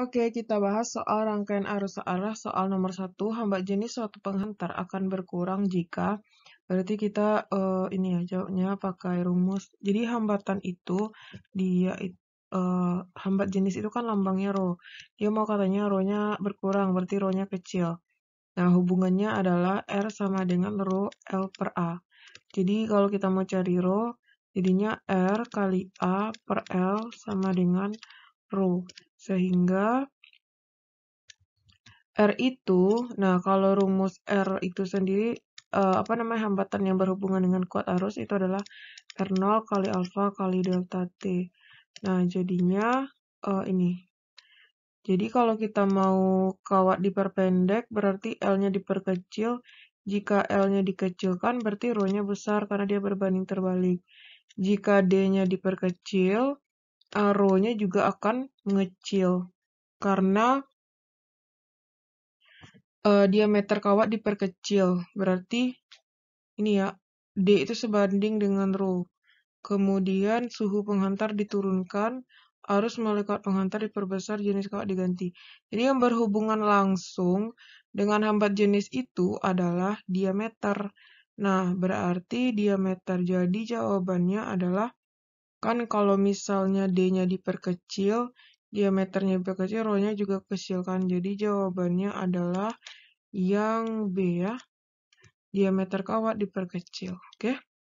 Oke, kita bahas soal rangkaian arus searah. Soal nomor satu, hambat jenis suatu penghantar akan berkurang jika berarti kita uh, ini ya jawabnya pakai rumus. Jadi hambatan itu dia uh, eh, hambat jenis itu kan lambangnya rho. Dia mau katanya rho-nya berkurang, berarti rho-nya kecil. Nah, hubungannya adalah R sama dengan rho L per A. Jadi, kalau kita mau cari rho, jadinya R kali A per L sama dengan Pro. Sehingga R itu, nah kalau rumus R itu sendiri, uh, apa namanya hambatan yang berhubungan dengan kuat arus itu adalah R0 kali alfa kali delta T. Nah, jadinya uh, ini. Jadi kalau kita mau kawat diperpendek, berarti L-nya diperkecil. Jika L-nya dikecilkan, berarti Rho-nya besar karena dia berbanding terbalik. Jika D-nya diperkecil, ro juga akan mengecil karena uh, diameter kawat diperkecil. Berarti ini ya, D itu sebanding dengan rho. Kemudian suhu penghantar diturunkan, arus melalui kawat penghantar diperbesar, jenis kawat diganti. Jadi yang berhubungan langsung dengan hambat jenis itu adalah diameter. Nah, berarti diameter. Jadi jawabannya adalah Kan kalau misalnya D-nya diperkecil, diameternya diperkecil, rohnya juga kecil kan. Jadi jawabannya adalah yang B ya. Diameter kawat diperkecil. Oke. Okay?